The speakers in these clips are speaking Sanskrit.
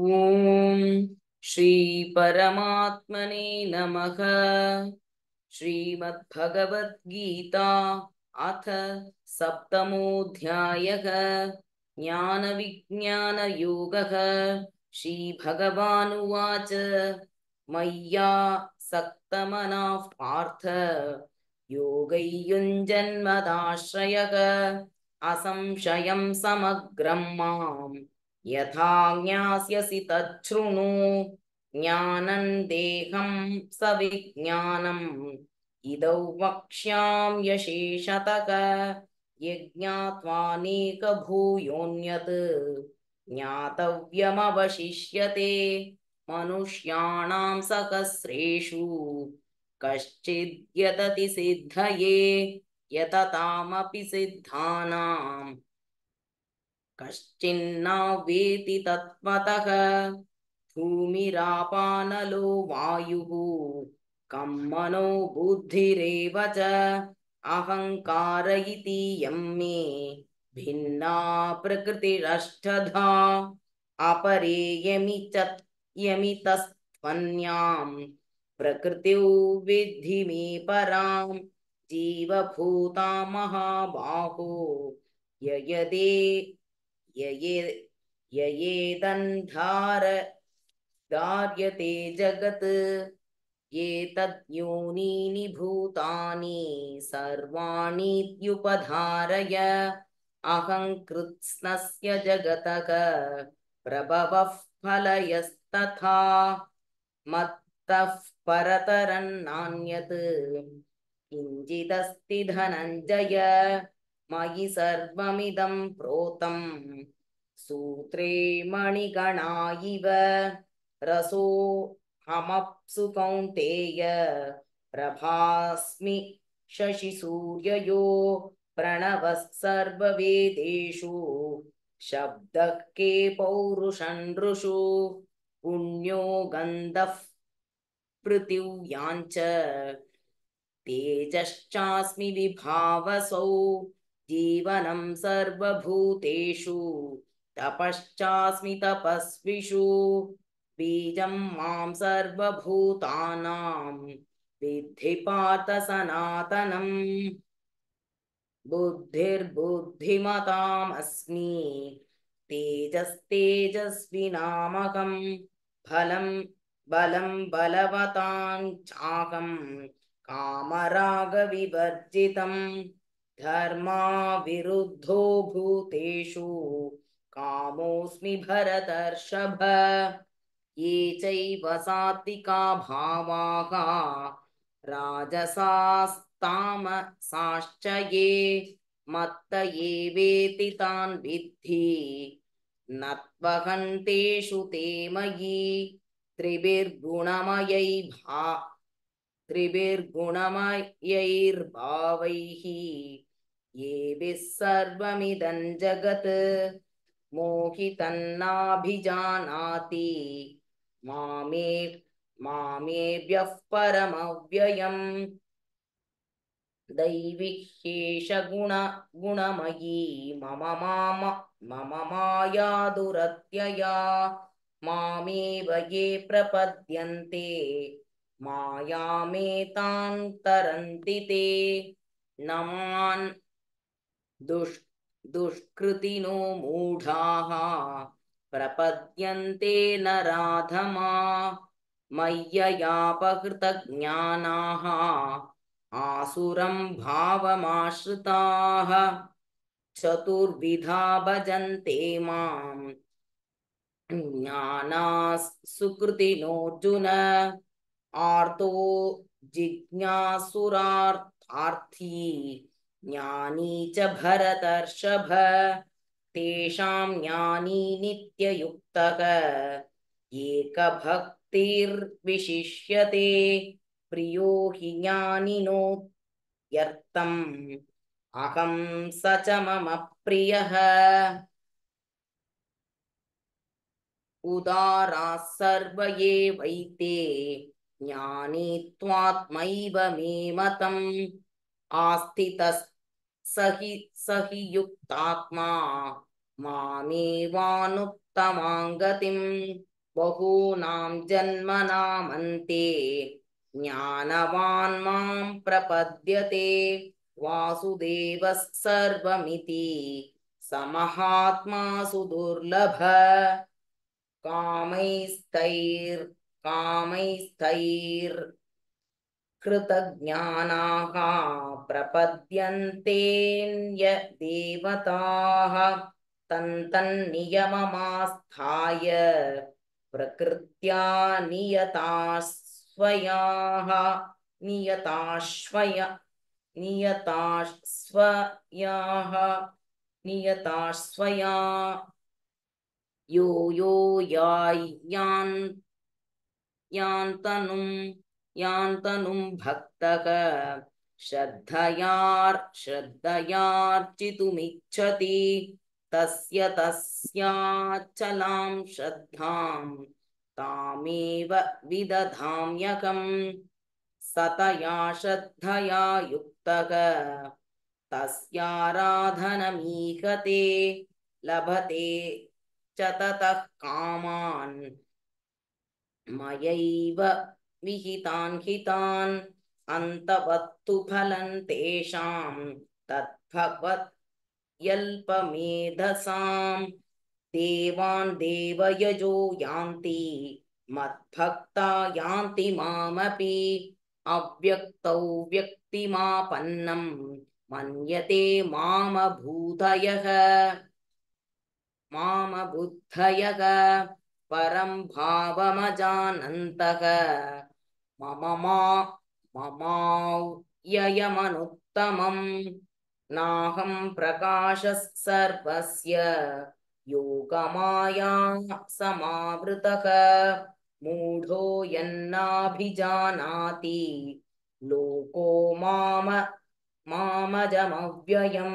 ॐ श्रीपरमात्मने नमः श्रीमद्भगवद्गीता अथ सप्तमोऽध्यायः ज्ञानविज्ञानयोगः श्रीभगवानुवाच मय्या सप्तमनाः पार्थ योगैयुञ्जन्मदाश्रयः असंशयं समग्रं माम् यथा ज्ञास्यसि तच्छृणु ज्ञानं देहं स विज्ञानम् इदौ वक्ष्यां यशेषतक यज्ञात्वानेकभूयोऽन्यत् ज्ञातव्यमवशिष्यते मनुष्याणां सकस्रेषु कश्चिद्यतति सिद्धये यततामपि सिद्धानाम् कश्चिन्ना वेति तत्मतः भूमिरापानलो वायुः कं मनो बुद्धिरेव च अहङ्कार इति मे भिन्ना प्रकृतिरष्ठधा अपरे यमि च यमितस्त्वन्यां विद्धि मे परां जीवभूता महाबाहो ययदे यये ययेदन्धार जगत। जगत् एतद्योनी भूतानि सर्वाणीत्युपधारय अहङ्कृत्स्नस्य जगतः प्रभवः फलयस्तथा मत्तः परतरन्नान्यत् किञ्चिदस्ति धनञ्जय मयि सर्वमिदं प्रोतं सूत्रे मणिगणायिव रसो हमप्सु कौन्तेय प्रभास्मि शशिसूर्ययो प्रणवः सर्ववेदेषु शब्दः के पौरुषनृषु पुण्यो गन्धः पृथिव्याञ्च तेजश्चास्मि विभावसौ जीवनं सर्वभूतेषु तपश्चास्मि तपस्विषु बीजं मां सर्वभूतानां विद्धिपातसनातनम् बुद्धिर्बुद्धिमतामस्मि तेजस्तेजस्विनामकं फलं बलं बलवतां कामरागविवर्जितम् धर्माविरुद्धो भूतेषु कामोऽस्मि भरतर्षभ ये चैव सात्विका भावाः राजसास्तामसाश्च ये मत्त एवेति तान् विद्धि नत्वहन्तेषु ते मयि त्रिभिर्गुणमयै भा त्रिभिर्गुणमयैर्भावैः सर्वमिदं जगत् मोहितन्नाभिजानाति मामे मामेभ्यः परमव्ययम् दैविशेषगुणगुणमयी मम माम मम दुरत्यया मामेव ये प्रपद्यन्ते मायामेतां तरन्ति ते दुष्कृतिनो मूढाः प्रपद्यन्ते न राधमा मय्ययापहृतज्ञानाः आसुरं भावमाश्रिताः चतुर्विधा भजन्ते मां ज्ञानास्तुतिनोऽर्जुन आर्तो जिज्ञासुरार्थार्थी ज्ञानी च भरतर्षभ तेषां ज्ञानी नित्ययुक्तः एकभक्तिर्विशिष्यते प्रियो हि ज्ञानिनो स च मम प्रियः उदाराः सर्वये वैते ज्ञानीत्वात्मैव मे मतम् आस्थितस् सहि सहि युक्तात्मा मामेवानुत्तमा गतिं बहूनां जन्मनामन्ते ज्ञानवान् मां प्रपद्यते वासुदेवः सर्वमिति समःत्मासु दुर्लभ कामैस्तैर्कामैस्तैर् कृतज्ञानाः प्रपद्यन्तेन्यदेवताः तन् तन्नियममास्थाय प्रकृत्या नियताश्वयाः नियताश्वय नियताश्वयाः नियताश्वया यो यो याय्यान् यान्तनुं यान्तनुं भक्तः श्रद्धयार् श्रद्धयार्चितुमिच्छति तस्य तस्याचलां श्रद्धां तामेव विदधाम्यकम् सतया श्रद्धया युक्तः तस्याराधनमीहते लभते ततः कामान् मयैव विहितान् हितान् अन्तवत्तु देवान् देवयजो यान्ति मद्भक्ता यान्ति मामपि अव्यक्तौ व्यक्तिमापन्नं मन्यते मामभूतयः मामबुद्धयः बुद्धयः परं भावमजानन्तः मम मा ममाव्ययमनुत्तमम् ययमनुत्तमं नाहं प्रकाशः सर्वस्य योगमाया समावृतः मूढो यन्नाभिजानाति लोको माम मामजमव्ययं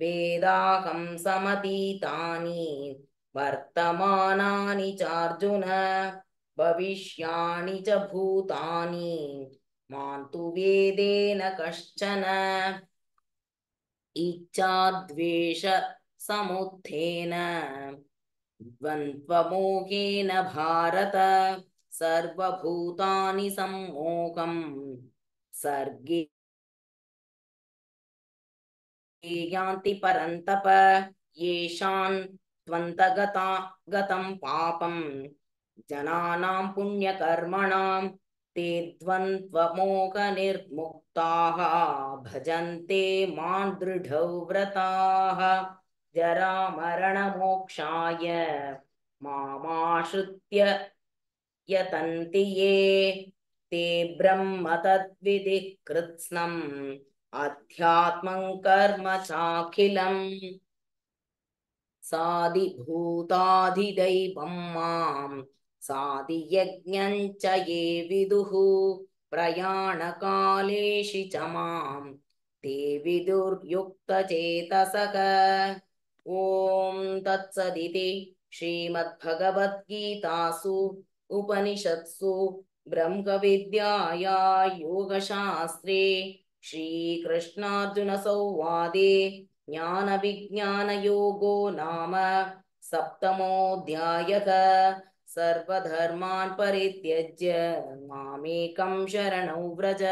वेदाहं समतीतानि वर्तमानानि चार्जुन भविष्याणि च भूतानि वेदेन कश्चन इच्छाद्वेषसमुत्थेन द्वन्द्वमोगेन भारत सर्वभूतानि सम्मोघम् सर्गे यान्ति परन्तप येषां त्वन्तगता गतं पापं जनानां पुण्यकर्मणाम् ते भजन्ते मां दृढौ व्रताः जरामरणमोक्षाय मामाश्रुत्य यतन्ति ये ते ब्रह्मतद्विधि कृत्स्नम् अध्यात्मं कर्म चाखिलम् साधिभूताधिदैवं माम् ये विदुः प्रयाणकालेषि च माम् ॐ तत्सदिति श्रीमद्भगवद्गीतासु उपनिषत्सु ब्रह्मविद्याया योगशास्त्रे श्रीकृष्णार्जुनसंवादे ज्ञानविज्ञानयोगो नाम सप्तमोऽध्यायः सर्वधर्मान् परित्यज्य मामेकं शरणौ व्रज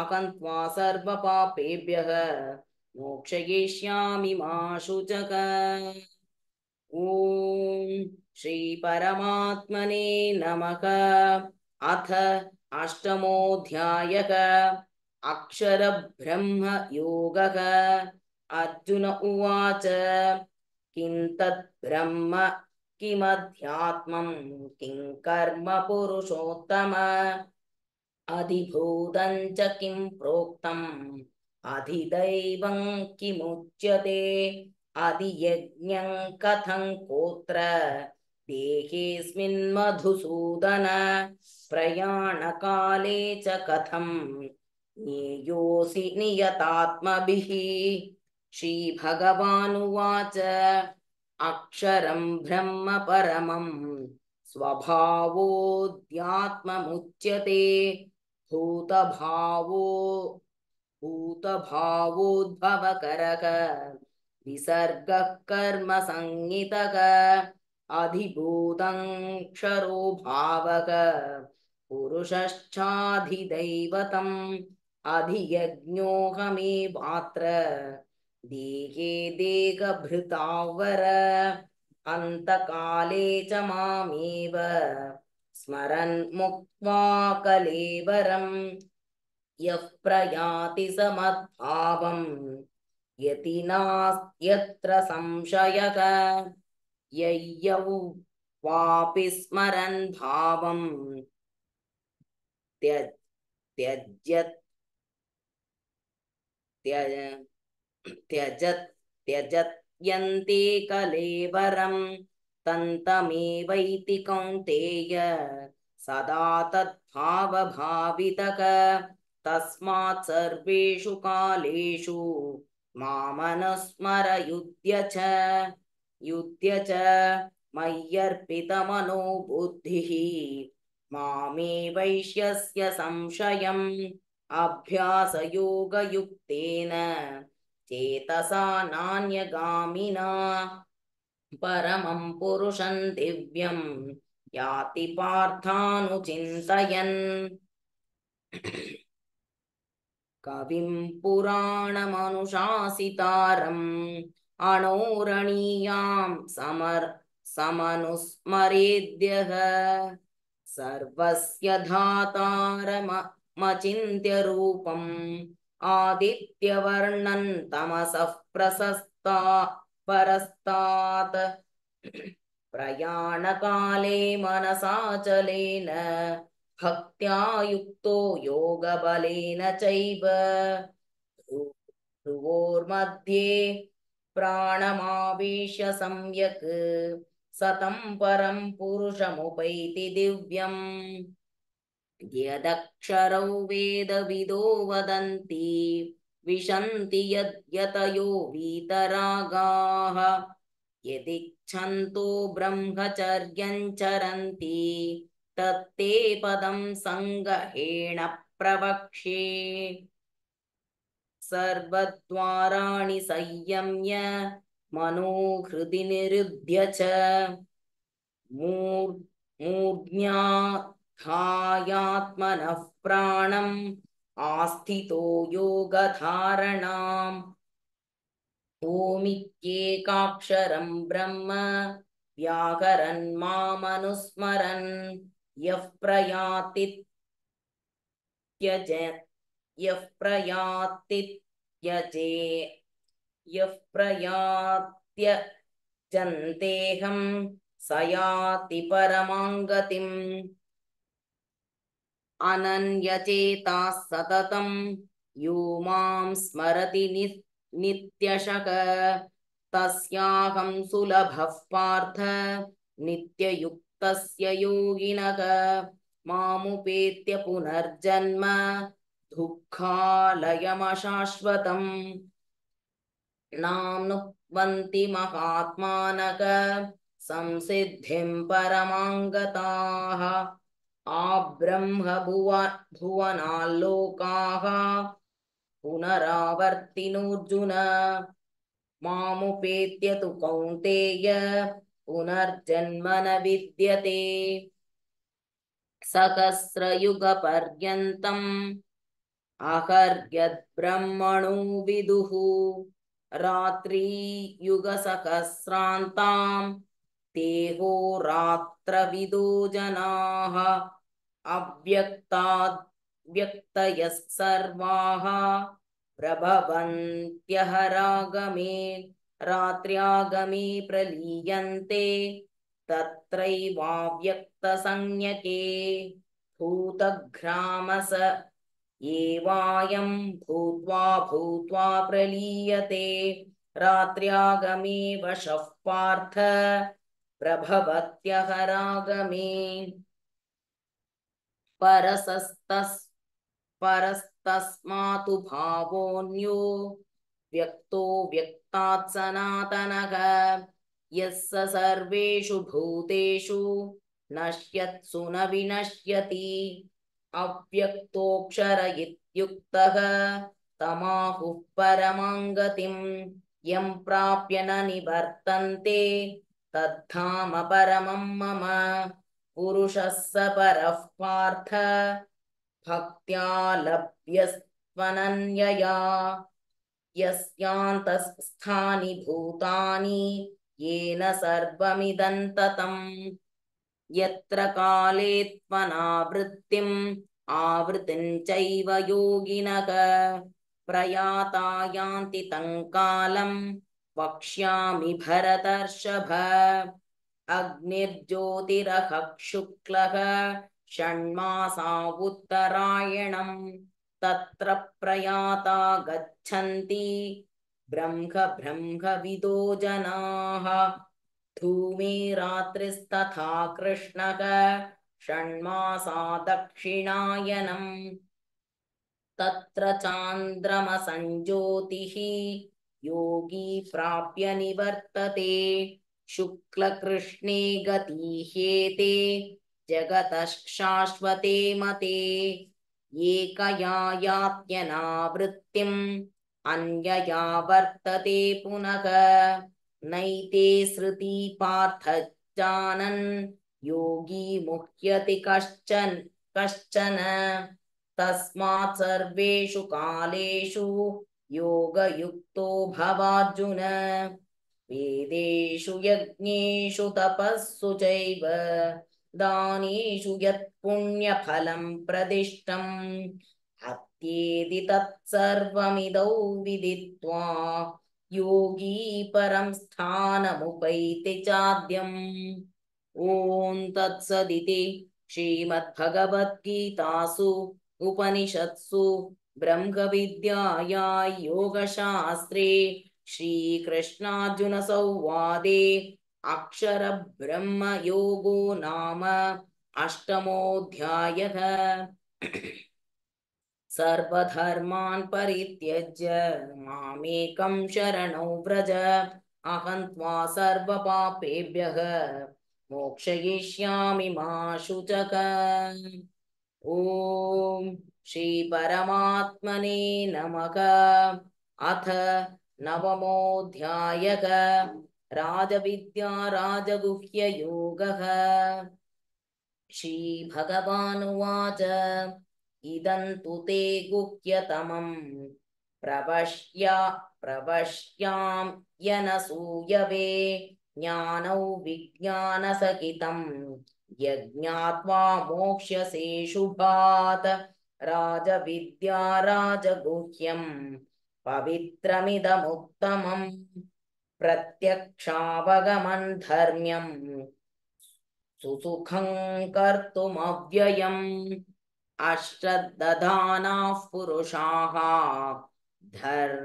अहन्त्वा सर्वपापेभ्यः मोक्षयिष्यामि मा शुचक ॐ श्रीपरमात्मने नमः अथ अष्टमोऽध्यायः अक्षरब्रह्मयोगः अर्जुन उवाच किं तद्ब्रह्म किमध्यात्मम् किं कर्म पुरुषोत्तम अधिभूतम् च किं प्रोक्तम् अधिदैवम् किमुच्यते अधियज्ञम् कथं कोत्र देहेऽस्मिन्मधुसूदन प्रयाणकाले च कथम् नियोऽसि नियतात्मभिः श्रीभगवानुवाच अक्षरं ब्रह्म परमम् स्वभावोऽध्यात्ममुच्यते भूतभावो भूतभावोद्भवकरक विसर्गः कर्मसंज्ञक अधिभूतं क्षरो भावक पुरुषश्चाधिदैवतम् अधियज्ञोऽहमे पात्र देहे देहभृतावर अन्तकाले च मामेव स्मरन् मुक्त्वा कलेवरम् यः प्रयाति समद्भावम् नास्त्यत्र संशयः यय्यौ वापि स्मरन् भावम् त्य त्यज्य त्यज त्यजत् त्यजत्यन्ते कलेवरं तन्तमेवैति कौन्तेय सदा तद्भावभावितक तस्मात् सर्वेषु कालेषु मामनुस्मरयुध्य च युध्य च मय्यर्पितमनो बुद्धिः मामेवैष्यस्य संशयम् अभ्यासयोगयुक्तेन चेतसा नान्यगामिना परमं पुरुषं दिव्यं याति पार्थानुचिन्तयन् कविं पुराणमनुशासितारम् अणोरणीयां समर् समनुस्मरेद्यः सर्वस्य धातारमचिन्त्यरूपम् तमसः प्रशस्ता परस्तात् प्रयाणकाले मनसाचलेन भक्त्या युक्तो योगबलेन चैव ध्रुवोर्मध्ये प्राणमावेश सम्यक् सतं परं पुरुषमुपैति दिव्यम् यदक्षरौ वेदविदो वदन्ति विशन्ति यद्यतयो वीतरागाः यदिच्छन्तो ब्रह्मचर्यं चरन्ति तत्ते पदं सङ्गहेण प्रवक्ष्ये सर्वद्वाराणि संयम्य हृदि निरुध्य च यात्मनः प्राणम् आस्थितो योगधारणाम् ओमिक्येकाक्षरं ब्रह्मनुस्मरन् यः प्रयाति यः स सयाति परमाङ्गतिम् अनन्यचेताः सततं यो मां स्मरति नित्यशक तस्याहं सुलभः पार्थ नित्ययुक्तस्य योगिनक मामुपेत्य पुनर्जन्म दुःखालयमशाश्वतम् नाम्नुवन्ति महात्मानक संसिद्धिं परमाङ्गताः ఆ బ్రహ్మ భువ భువనాల్లోకాः పునరావర్తినోర్జున మాముపేత్య తు కౌంతేయ పునర్జన్మన విద్యతే సహస్రయుగపర్యంతం అహర్యద్బ్రహ్మణో విదుః రాత్రీయుగసహస్రాంతాం ते हो रात्रविदो जनाः अव्यक्ताद् व्यक्तयः सर्वाः रागमे रात्र्यागमे प्रलीयन्ते तत्रैवाव्यक्तसंज्ञके भूतघ्रामस एवायं भूत्वा भूत्वा प्रलीयते रात्र्यागमे वशः पार्थ परसस्तस् परस्तस्मातु भावोऽन्यो व्यक्तो व्यक्तात् सनातनः यस्स सर्वेषु भूतेषु नश्यत्सु न विनश्यति अव्यक्तोऽक्षर इत्युक्तः तमाहुः परमाङ्गतिम् यं प्राप्य न निवर्तन्ते तद्धामपरमं मम स परः पार्थ भक्त्या लभ्यस्त्वनन्यया यस्यान्तस्थानि भूतानि येन सर्वमिदन्ततम् यत्र काले त्वनावृत्तिम् आवृतिम् चैव योगिनः प्रयाता यान्ति तम् कालम् वक्ष्यामि भरतर्षभ अग्निर्ज्योतिरः शुक्लः षण्मासा उत्तरायणम् तत्र प्रयाता गच्छन्ति ब्रह्मब्रह्मविदो जनाः धूमे रात्रिस्तथा कृष्णः षण्मासा दक्षिणायनम् तत्र चान्द्रमसञ्ज्योतिः योगी प्राप्य निवर्तते शुक्लकृष्णे गतीह्येते जगतश्शाश्वते मते एकयायात्यनावृत्तिम् अन्यया वर्तते पुनः नैते सृती पार्थजानन् योगी मुह्यति कश्चन कश्चन तस्मात् सर्वेषु कालेषु योगयुक्तो भवार्जुन वेदेषु यज्ञेषु तपस्सु चैव दानेषु यत्पुण्यफलं प्रदिष्टम् हत्येति तत्सर्वमिदौ विदित्वा योगी परं स्थानमुपैति चाद्यम् ॐ तत्सदिति श्रीमद्भगवद्गीतासु उपनिषत्सु ब्रह्मविद्याया योगशास्त्रे श्रीकृष्णार्जुनसंवादे अक्षरब्रह्मयोगो नाम अष्टमोऽध्यायः सर्वधर्मान् परित्यज्य मामेकं शरणौ व्रज अहं त्वा सर्वपापेभ्यः मोक्षयिष्यामि मा शुचक ॐ श्रीपरमात्मने नमः अथ नवमोऽध्यायः राजविद्या राजगुह्ययोगः श्रीभगवानुवाच इदं तु ते गुह्यतमम् प्रवश्या प्रवश्यां यनसूयवे ज्ञानौ विज्ञानसहितं यज्ञात्वा मोक्ष्यसे शुभात् राजविद्या राजगुह्यम् पवित्रमिदमुत्तमम् प्रत्यक्षावगमन् धर्म्यम् सुखं कर्तुमव्ययम् अष्टदधानाः पुरुषाः धर्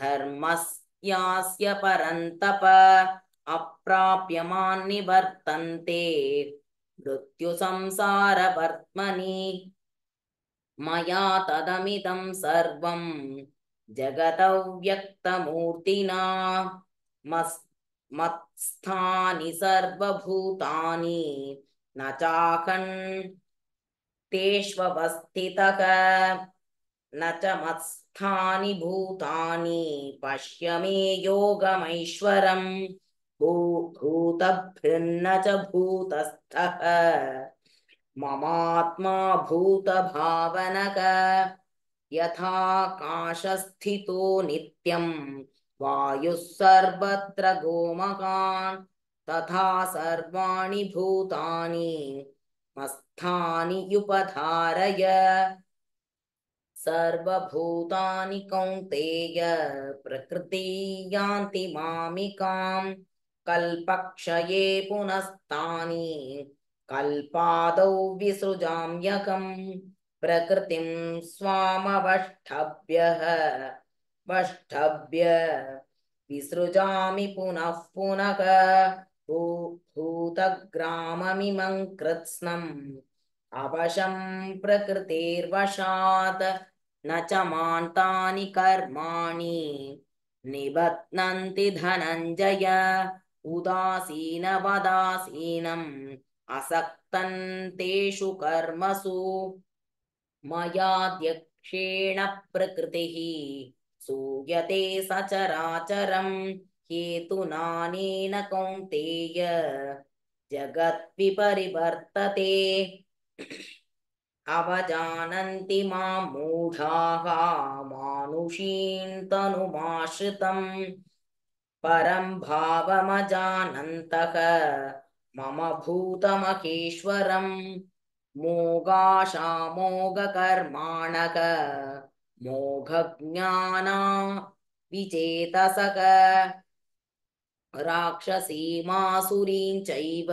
धर्मस्यास्य परन्तप अप्राप्यमान्निवर्तन्ते मृत्युसंसारवर्त्मनि मया तदमिदं सर्वं जगतौ व्यक्तमूर्तिना मस् मत्स्थानि सर्वभूतानि न चाखण्डेष्वस्थितः न च मत्स्थानि भूतानि पश्य मे योगमैश्वरम् भूतभृन्न च भूतस्थः ममात्मा भूतभावनक यथाकाशस्थितो नित्यं वायुः सर्वत्र गोमकान् तथा सर्वाणि भूतानि मस्थानि उपधारय। सर्वभूतानि कौन्तेय प्रकृति यान्ति मामिकां कल्पक्षये पुनस्तानि कल्पादौ विसृजाम्यकम् प्रकृतिं स्वामवष्टभ्यः वष्टभ्य विसृजामि पुनः पुनः भू भूतग्राममिमं कृत्स्नम् अवशं प्रकृतेर्वशात् न च मान्तानि कर्माणि निबध्नन्ति धनञ्जय उदासीनवदासीनम् असक्तन्तेषु कर्मसु मया द्यक्षेण प्रकृतिः सूयते स चराचरम् हेतुनानेन कौन्तेय अवजानन्ति मा मूढाः मानुषीन् तनुमाश्रितम् परं भावमजानन्तः मम भूतमहेश्वरम् मोघाशामोघकर्माणक मोघज्ञाना विचेतसक राक्षसीमासुरीं चैव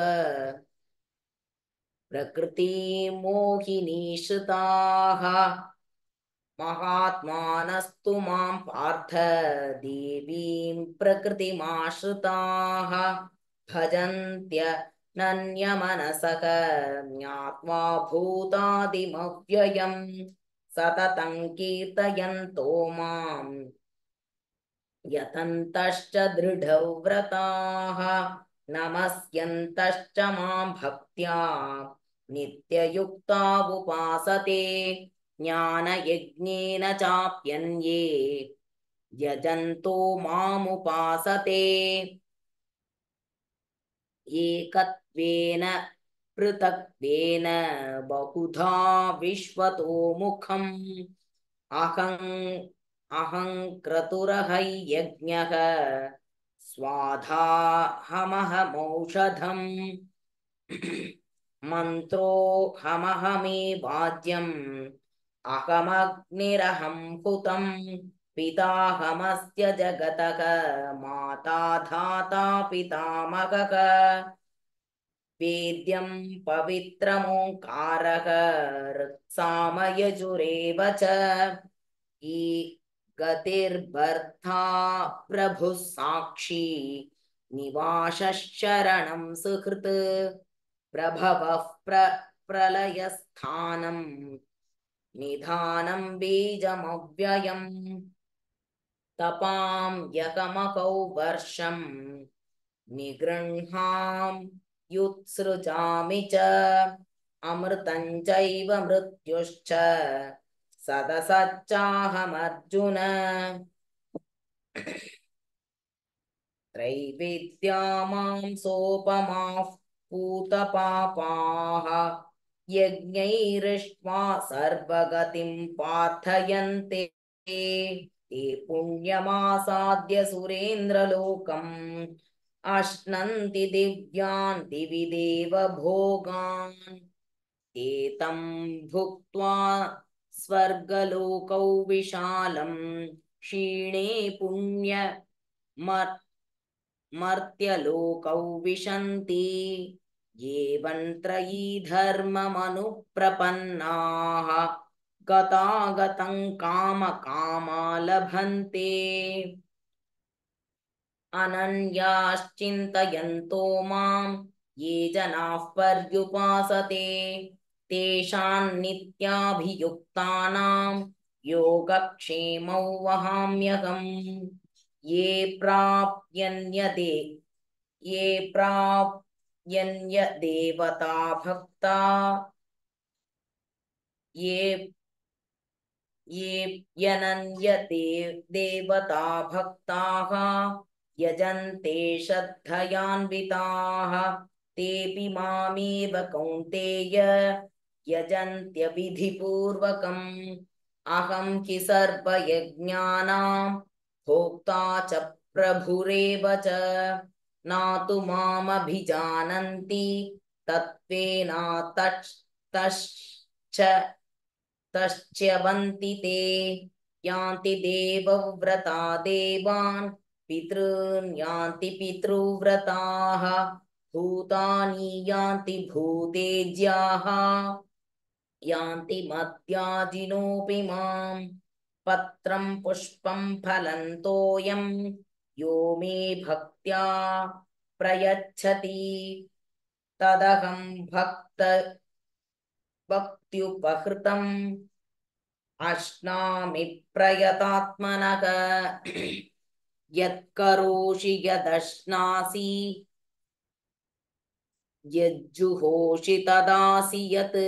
प्रकृतिमोहिनीश्रिताः महात्मानस्तु मां पार्थ देवीं प्रकृतिमाश्रिताः ज्ञात्वा भूतादिमव्ययम् सततम् कीर्तयन्तो माम् यतन्तश्च दृढव्रताः नमस्यन्तश्च माम् भक्त्या नित्ययुक्ता ज्ञानयज्ञेन चाप्यन्ये यजन्तो मामुपासते एकत्वेन पृथक्त्वेन बहुधा विश्वतोमुखम् अहं अहं क्रतुरहैयज्ञः स्वाधाहमहमौषधम् हमहमे वाद्यम् अहमग्निरहं कुतम् पिताहमस्य जगतः माता धाता पितामहः वेद्यत्रमोङ्कारसामयजुरेव च गतिर्भर्ता प्रभुः साक्षी निवास सुहृत् प्रभवः प्रलयस्थानं निधानं बीजमव्ययम् तपां यकमकौ वर्षम् निगृह्णां युत्सृजामि च अमृतञ्चैव मृत्युश्च सदसच्चाहमर्जुन त्रैविद्या मां सोपमाः पूतपापाः यज्ञैरिष्ट्वा सर्वगतिं ते पुण्यमासाद्य सुरेन्द्रलोकम् अश्नन्ति दिव्यान्ति विदेव भोगान् स्वर्गलोकौ विशालम् क्षीणे पुण्य मर्त्यलोकौ विशन्ति एवं धर्ममनुप्रपन्नाः गतागतं कामकामालभन्ते अनन्याश्चिन्तयन्तो मां ये जनाः पर्युपासते तेषां नित्याभियुक्तानां योगक्षेमौ वहाम्यहम् ये प्राप्यन्यदे ये प्राप्यन्यदेवता भक्ता ये येऽ्यनन्यते देवता भक्ताः यजन्ते श्रद्धयान्विताः तेऽपि मामेव कौन्तेय यजन्त्यविधिपूर्वकम् अहम् कि सर्वयज्ञानां भोक्ता च प्रभुरेव च नातु मामभिजानन्ति तत्त्वेनातस्तश्च तश्च्यवन्ति ते यान्ति देवव्रता पितॄन् यान्ति पितृव्रताः भूतानि यान्ति भूतेज्याः यान्ति मध्याजिनोऽपि माम् पत्रम् पुष्पम् फलन्तोऽयम् यो मे भक्त्या प्रयच्छति तदहम् भक्त भक्त्युपहृतम् अश्नामिप्रयतात्मनः यत्करोषि यदश्नासि यज्जुहोषि तदासि यत्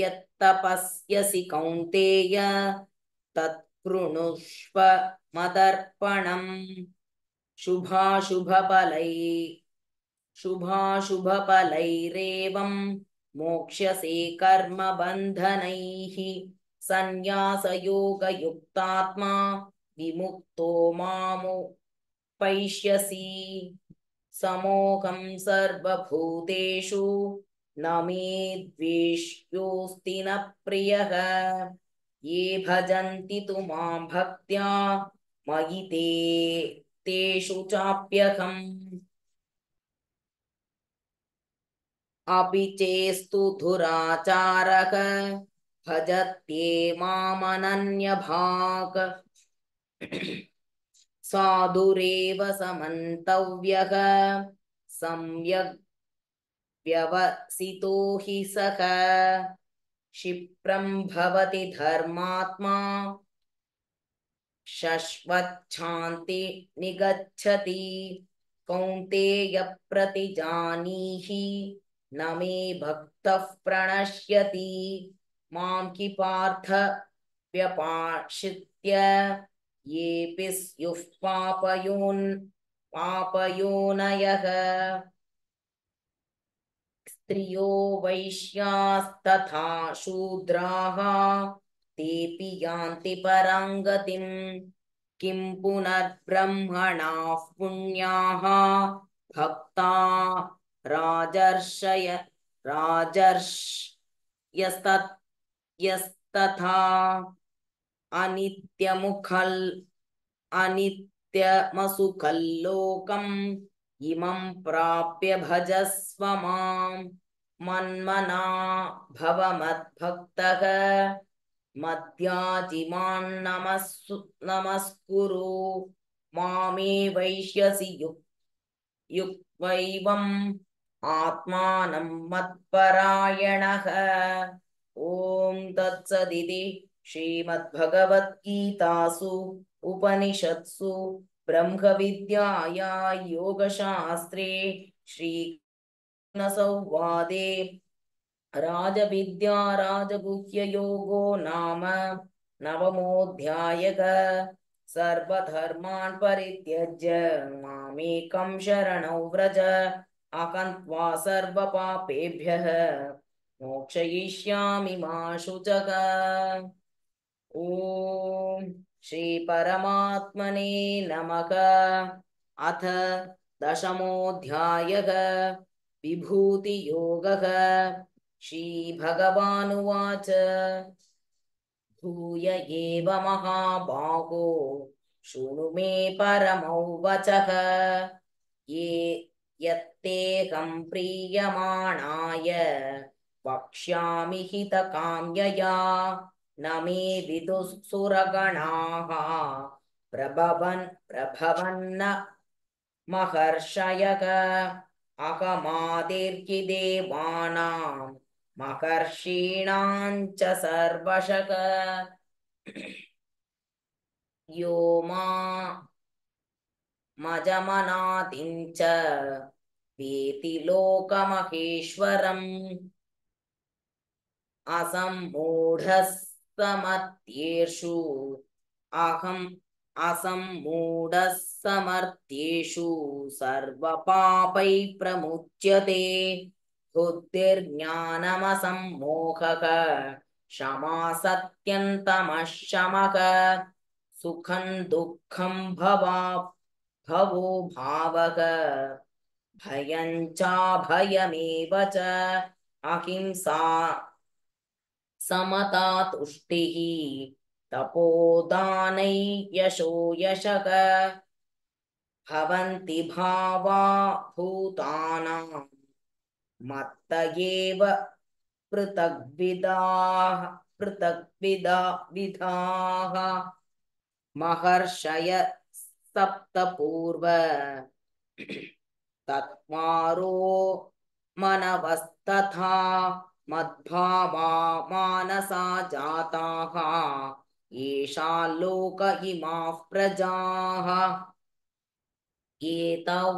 यत्तपस्यसि कौन्तेय शुभाशुभफलै शुभाशुभफलैरेवम् मोक्ष्यसे कर्मबन्धनैः संन्यासयोगयुक्तात्मा विमुक्तो मामु पैष्यसि समोहं सर्वभूतेषु न मे द्वेष्योऽस्ति न प्रियः ये भजन्ति तु मां भक्त्या ते तेषु चाप्यहम् अपि चेस्तु धुराचारः मामनन्यभाक् साधुरेव समन्तव्यः सम्यग् व्यवसितो हि सख क्षिप्रं भवति धर्मात्मा शश्वच्छान्ति निगच्छति कौन्तेयप्रतिजानीहि न मे भक्तः प्रणश्यति मां किर्थ व्यपाशित्य येऽपि पापयोनयः स्त्रियो वैश्यास्तथा शूद्राः तेऽपि यान्ति परङ्गतिम् किं पुनर्ब्रह्मणाः पुण्याः भक्ताः राजर्षय यस्तत यस्तथा अनित्यमुखल् अनित्यमसुखल्लोकम् इमं प्राप्य भजस्व मां मन्मना नमस् नमस्कुरु मामे वैश्यसि युक् युक्तैवम् आत्मानं मत्परायणः ॐ तत्सदिति श्रीमद्भगवद्गीतासु उपनिषत्सु ब्रह्मविद्याया योगशास्त्रे राजविद्या राजगुह्ययोगो नाम नवमोऽध्यायक सर्वधर्मान् परित्यज्य मामेकं शरणौ व्रज अकन्त्वा सर्वपापेभ्यः मोक्षयिष्यामि मा शुचः ॐ श्रीपरमात्मने नमः अथ दशमोऽध्यायः विभूतियोगः श्रीभगवानुवाच भूय एव महाबाहो शृणु मे परमौ वचः ये यत्तेऽहं प्रीयमाणाय वक्ष्यामि हितकाम्यया न मे विदुःसुरगणाः प्रभवन् प्रभवन्न महर्षयग अहमादिर्कि देवानां महर्षीणां च सर्वशक यो मा मजमनादिं च वेति लोकमहेश्वरम् असम्मूढस्समर्थ्येषु अहम् असम्मूढस्समर्थ्येषु सर्वपापै प्रमुच्यते बुद्धिर्ज्ञानमसं मोहक क्षमासत्यन्तमशमः सुखं दुःखं भवा भवो भावक भयं चाभयमेव च अहिंसा तपो तपोदानै यशो यशः भवन्ति भावा भूतानां मत्त एव पृथग्विदाः पृथग्विदा विधाः सप्तपूर्व तत्मारो मनवस्तथा मद्भावा मानसा जाताः एषा लोक इमाः प्रजाः एतौ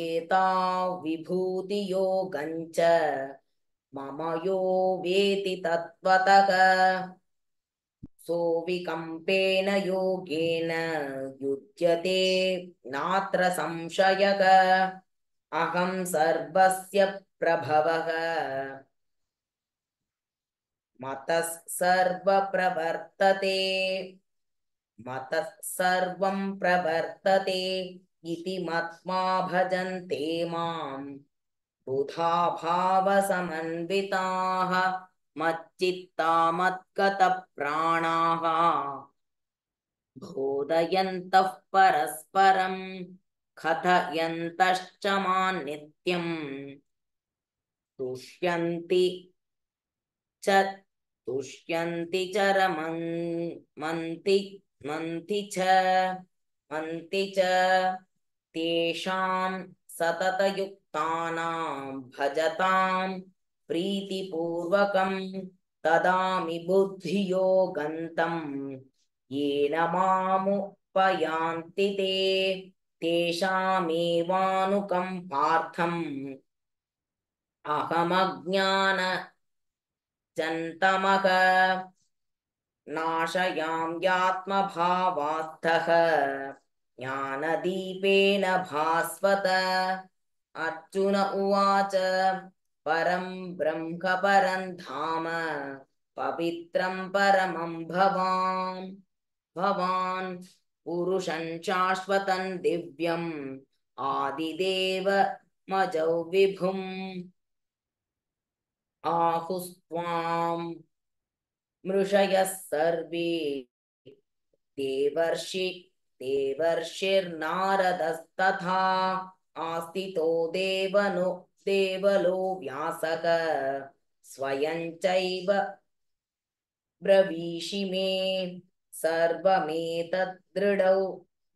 एता विभूतियोगञ्च मम यो वेति तत्त्वतः सोऽविकम्पेन योगेन युज्यते नात्र संशयः अहं सर्वस्य प्रभवः मतः सर्वं प्रवर्तते इति मत्वा भजन्ते माम् बुधाभावसमन्विताः मत्कतप्राणाः बोधयन्तः परस्परम् कथयन्तश्च मां नित्यम् तुष्यन्ति च तुष्यन्ति च रमन् मन्ति मन्ति च मन्ति च भजतां, सततयुक्तानाम् भजताम् प्रीतिपूर्वकम् ददामि गन्तं येन मामुपयान्ति ते नुकम् पार्थम् अहमज्ञानमः नाशयाम्यात्मभावास्थः ज्ञानदीपेन भास्वत अर्जुन उवाच परं ब्रह्मपरं धाम पवित्रं परमं भवान् भवान् पुरुषं चाश्वतं दिव्यम् आदिदेव मजौ विभुम् आहुस्त्वाम् मृषयः सर्वे देवर्षि देवर्षिर्नारदस्तथा आस्तितो देवनु देवलो व्यासः चैव ब्रवीषि मे सर्वमेतद्दृढौ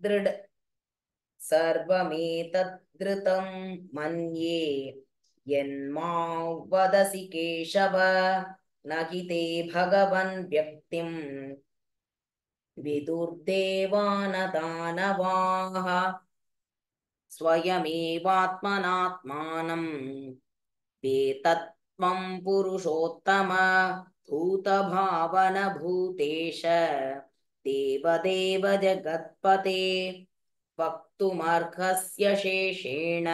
दृढ सर्वमेतद्धृतं मन्ये यन्मा वदसि केशव न हि ते भगवन्व्यक्तिं विदुर्देवानतानवाः स्वयमेवात्मनात्मानं ते तत्मं पुरुषोत्तम भूतभावनभूतेश देवदेव जगत्पते वक्तुमर्हस्य शेषेण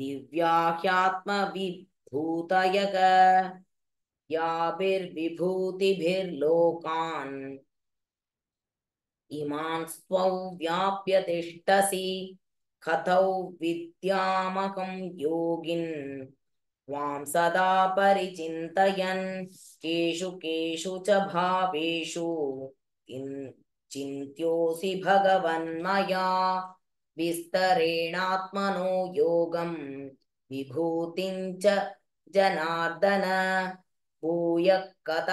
दिव्याह्यात्मविभूतयग याभिर्विभूतिभिर्लोकान् इमां त्वं व्याप्य तिष्ठसि कथौ विद्यामकं योगिन् त्वां सदा परिचिन्तयन् केषु केषु च भावेषु कि चिन्त्योऽसि भगवन्मया विस्तरेणात्मनो योगम् विभूतिं च जनार्दन भूयः कथ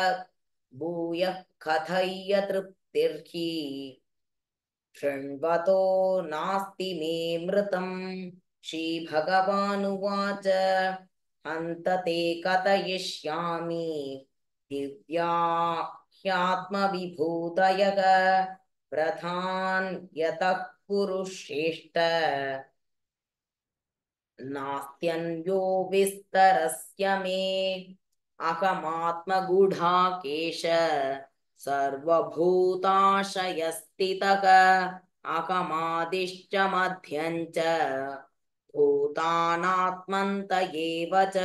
भूयः कथय्यतृप्तिर्हि शृण्वतो नास्ति मे मृतम् श्रीभगवानुवाच अन्तते कथयिष्यामि दिव्या ह्यात्मविभूतयग यतः पुरुश्रेष्ट नास्त्यन्यो विस्तरस्य मे अगमात्मगूढाकेश सर्वभूताशयस्थितः अहमादिश्च मध्यञ्च भूतानात्मन्त एव च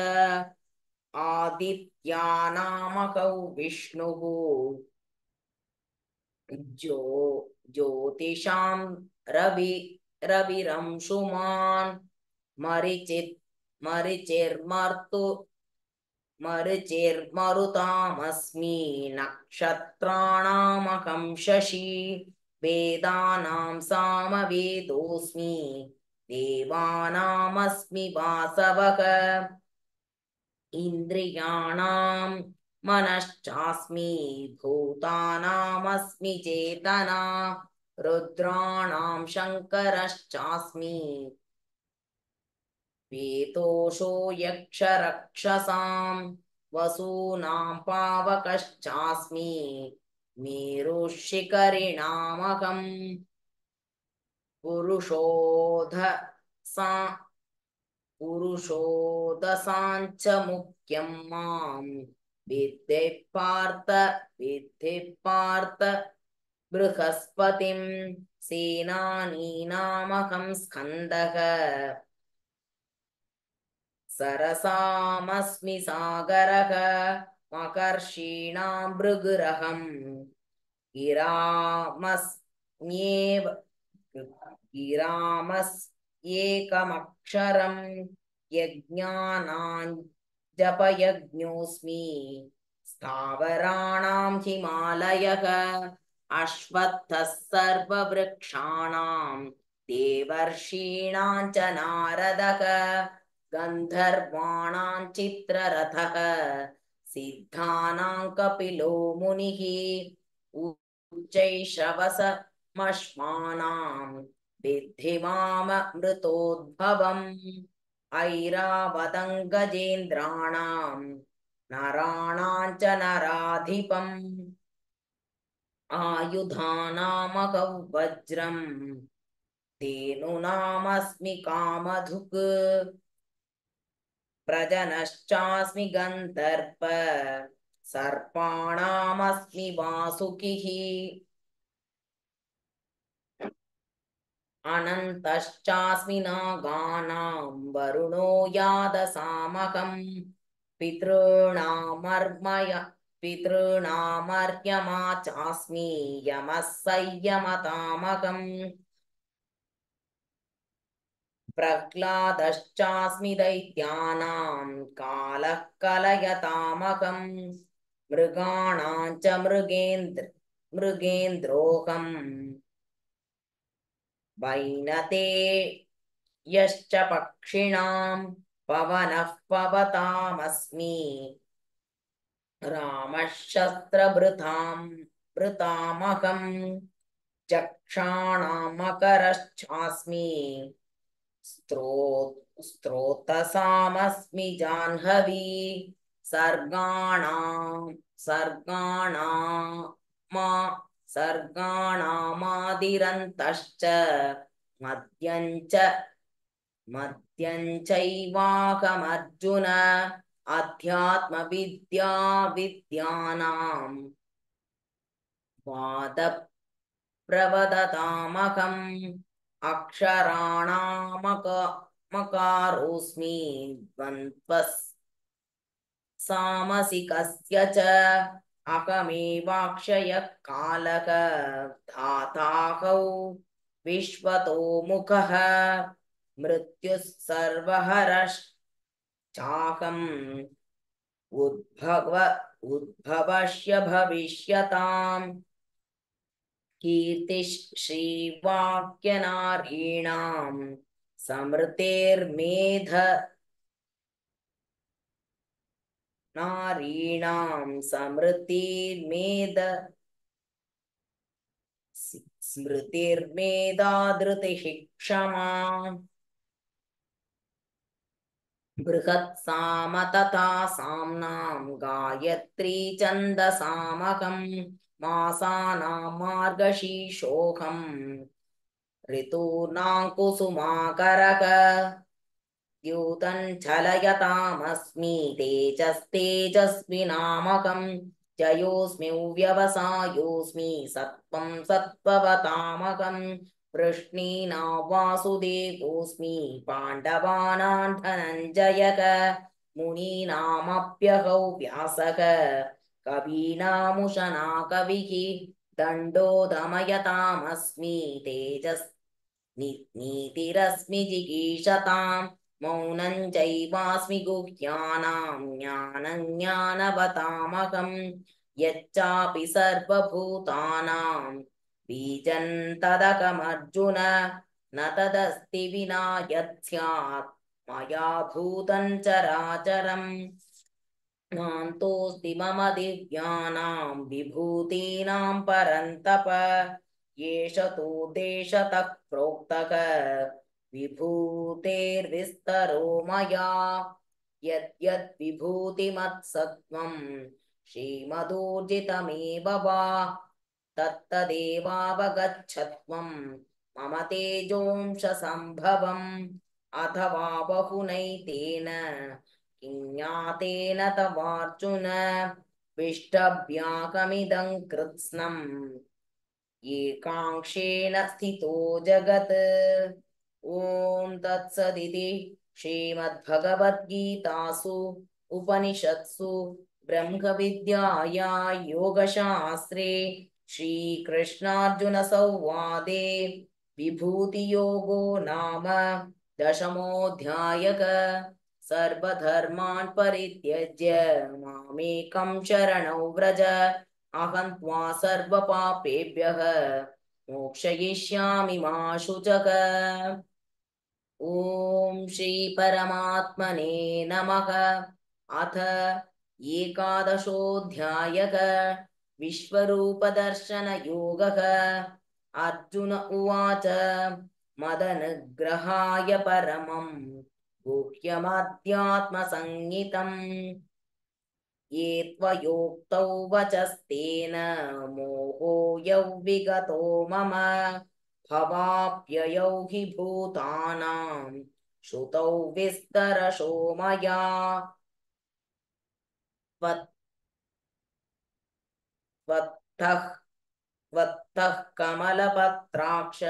आदित्यानामकौ विष्णुः ज्योतिषां रवि रविरंशुमान् मरिचिर्मर्तु मरुचिर्मरुतामस्मि नक्षत्राणामहं शशि वेदानां सामवेदोऽस्मि देवानामस्मि वासवः इन्द्रियाणां मनश्चास्मि भूतानामस्मि चेतना रुद्राणां शङ्करश्चास्मि पेतोषो यक्षरक्षसां वसूनां पावकश्चास्मि मेरुशिखरिणामहम् पुरुषोध सा पुरुषोदशाञ्च मुख्यं मां वेद्धे पार्थ विद्धि पार्थ बृहस्पतिं सेनानीनामहं स्कन्दः सरसामस्मि सागरः मकर्षीणां भृगुरहम् गिरामस्न्येव इरामस् एकमक्षरं यज्ञानां जपयज्ञोऽस्मि स्थावराणां हिमालयः अश्वत्थः सर्ववृक्षाणां देवर्षीणाञ्च नारदः गन्धर्वाणां चित्ररथः सिद्धानां कपिलो मुनिः उच्चैशवसमश्वानाम् ि मामृतोद्भवम् ऐरावदङ्गजेन्द्राणां नराणां च नराधिपम् आयुधानामगज्रं धेनुनामस्मि कामधुक् प्रजनश्चास्मि गन्तर्प सर्पाणामस्मि वासुकिः अनन्तश्चास्मि नागानां वरुणो पितॄणामर्मय पितॄणामर्यमा चास्मि यमसंयमतामघम् प्रह्लादश्चास्मि दैत्यानां कालः कलयतामकम् मृगाणां च मृगेन्द्र मृगेन्द्रोऽ वैनते यश्च पक्षिणां पवनः पवतामस्मि रामशस्त्रभृतां भृतामहं चक्षाणामकरश्चास्मि स्त्रो स्त्रोतसामस्मि जाह्नवी सर्गाणां सर्गाणा मा सर्गाणामादिरन्तश्च मद्यं च मद्यं चैवाकमर्जुन अध्यात्मविद्याविद्यानाम् वादप्रवदतामहम् अक्षराणामकामकारोऽस्मि द्वन्द्वस् सामसिकस्य च क्षयः कालकधाताहौ विश्वतोमुखः मृत्युस्सर्वहरश्चाकम् उद्भव उद्भवस्य भविष्यताम् कीर्तिश्रीवाक्यनारीणाम् समृतेर्मेध नारीणां स्मृतिर्मेद स्मृतिर्मेधाधृति क्षमा बृहत्सामतथा साम्नां गायत्री चन्दसामघं मासानां मार्गशीशोकम् ऋतूनां कुसुमाकरक द्यूतञ्छलयतामस्मि तेजस्तेजस्मि नामकं जयोऽस्मि व्यवसायोऽस्मि सत्त्वं सत्त्ववतामकं वृष्णीना वासुदेवोऽस्मि पाण्डवानां धनञ्जयक व्यासक कवीनामुशना कविः दण्डोदमयतामस्मि तेजस् नि नीतिरस्मि जिगीषताम् चैवास्मि गुह्यानां ज्ञानं ज्ञानवतामहम् यच्चापि बीजं तदकमर्जुन न तदस्ति विना यत् स्यात् मया भूतञ्च राचरम् मम दिव्यानां विभूतीनां परन्तप एष तु देशतः प्रोक्तः मया यद्यद्विभूतिमत्सत्त्वम् श्रीमदूर्जितमेव वा तत्तदेवावगच्छत्वं मम तेजोंशसम्भवम् अथवा बहुनैतेन तवार्जुन पिष्टभ्याकमिदं कृत्स्नम् एकाङ्क्षेण स्थितो जगत् ॐ तत्सदिति श्रीमद्भगवद्गीतासु उपनिषत्सु ब्रह्मविद्याया योगशास्त्रे श्रीकृष्णार्जुनसंवादे विभूतियोगो नाम दशमोऽध्यायक सर्वधर्मान् परित्यज्य मामेकं शरणौ व्रज अहं त्वा सर्वपापेभ्यः मोक्षयिष्यामि मा शुचक ॐ श्रीपरमात्मने नमः अथ एकादशोऽध्यायः विश्वरूपदर्शनयोगः अर्जुन उवाच मदनग्रहाय परमम् गोह्यमाध्यात्मसंहितम् ये त्वयोक्तौ वचस्तेन विगतो मम हवाप्ययौ हि भूतानाम् श्रुतौ विस्तरशोमया त्वत्थः कमलपत्राक्ष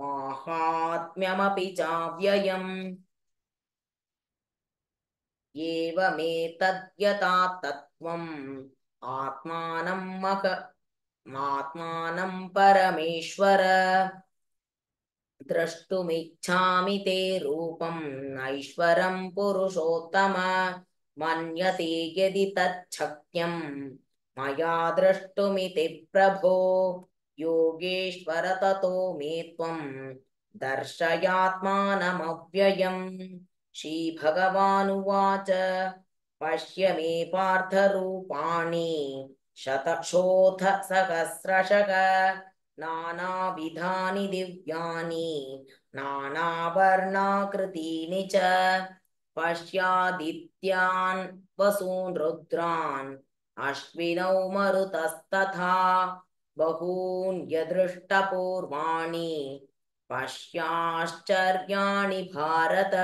माहात्म्यमपि चाव्ययम् एवमेतद्यता तत्त्वम् मह आत्मानं परमेश्वर द्रष्टुमिच्छामि ते रूपम् ऐश्वरम् पुरुषोत्तम मन्यते यदि तच्छक्यम् मया द्रष्टुमिति प्रभो योगेश्वर ततो मे त्वम् दर्शयात्मानमव्ययम् श्रीभगवानुवाच पश्य मे पार्थरूपाणि शतक्षोथ सहस्रशक नानाविधानि दिव्यानि नानावर्णाकृतीनि च पश्यादित्यान् वसून् रुद्रान् अश्विनौ मरुतस्तथा बहून्यदृष्टपूर्वाणि पश्याश्चर्याणि भारत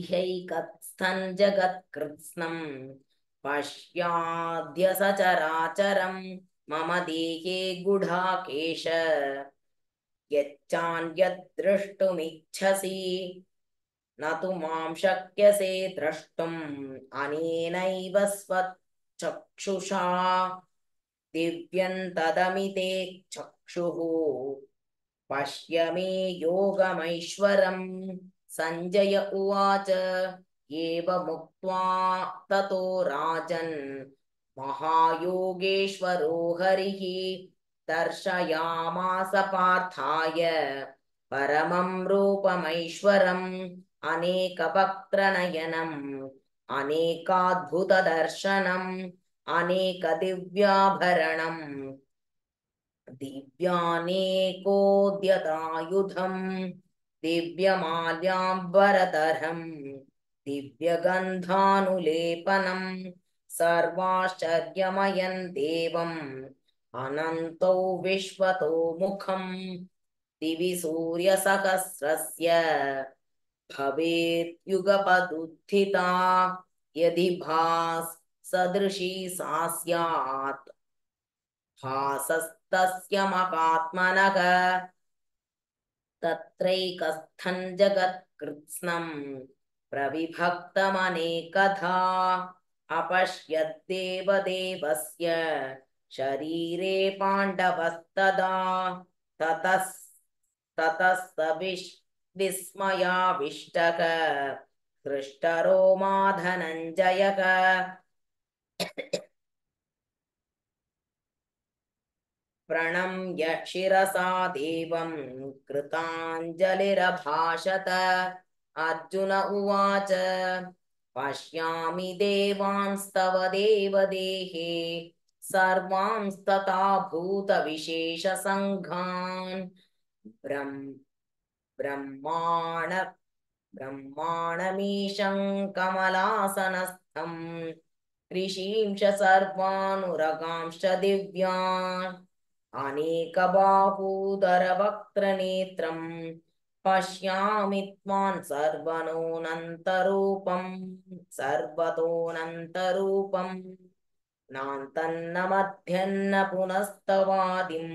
इहैकस्थन् जगत्कृत्स्नम् सचराचरं मम देहे गुढाकेश यच्चान्यद्द्रष्टुमिच्छसि न तु मां शक्यसे द्रष्टुम् अनेनैव स्वचक्षुषा दिव्यं तदमिते चक्षुः पश्य मे योगमैश्वरम् सञ्जय उवाच एवमुक्त्वा ततो राजन् महायोगेश्वरो हरिः दर्शयामास पार्थाय परमं रूपमैश्वरम् अनेकवक्त्रनयनम् अनेकाद्भुतदर्शनम् अनेकदिव्याभरणम् दिव्यानेकोद्यतायुधम् दिव्या दिव्यगन्धानुलेपनं देवम् अनन्तो विश्वतो मुखम् दिवि सूर्यसहस्रस्य भवेद्युगपदुत्थिता यदि भास् सदृशी सा स्यात् भासस्तस्य तत्रैकस्थं जगत्कृत्स्नम् प्रविभक्तमनेकथा अपश्यद्देवदेवस्य शरीरे पाण्डवस्तदा ततस् विस्मयाविष्टक माधनञ्जयक प्रणम्य शिरसा देवं कृताञ्जलिरभाषत अर्जुन उवाच पश्यामि देवांस्तव सर्वांस्तथा भूतविशेषसङ्घान् ब्रह्म ब्रह्माण ब्रह्माणमीशं कमलासनस्थं ऋशींश सर्वानुरगांश्च दिव्यान् अनेकबाहूदरवक्त्रनेत्रम् पश्यामि त्वान् सर्वनोऽनन्तरूपम् सर्वतोऽनन्तरूपम् मध्यन्न पुनस्तवादिम्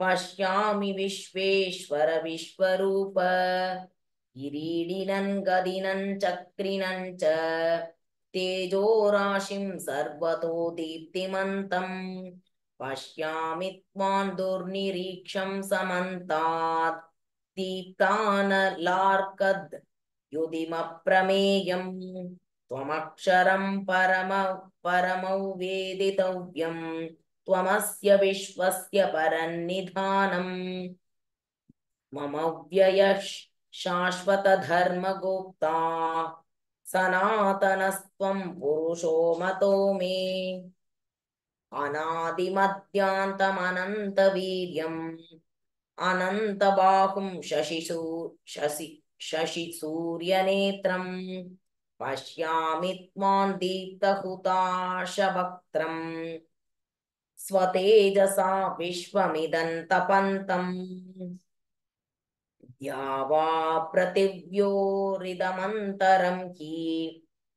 पश्यामि विश्वेश्वर विश्वरूप करीडिनन् गदिनं चक्रिणं च तेजोराशिं सर्वतो दीप्तिमन्तम् पश्यामि त्वान् दुर्निरीक्षम् समन्तात् युधिमप्रमेयम् त्वमक्षरम् त्वमक्षरं परमौ वेदितव्यम् त्वमस्य विश्वस्य परन्निधानम् मम व्यय शाश्वतधर्मगुप्ता सनातनस्त्वम् पुरुषो मतो मे अनादिमद्यान्तमनन्तवीर्यम् अनन्तबाहुं शशिसू शशि शशिसूर्यनेत्रम् पश्यामि त्वां दीप्तहुताशवक्त्रम् स्वतेजसा विश्वमिदन्तपन्तम् पृथिव्योरिदमन्तरं हि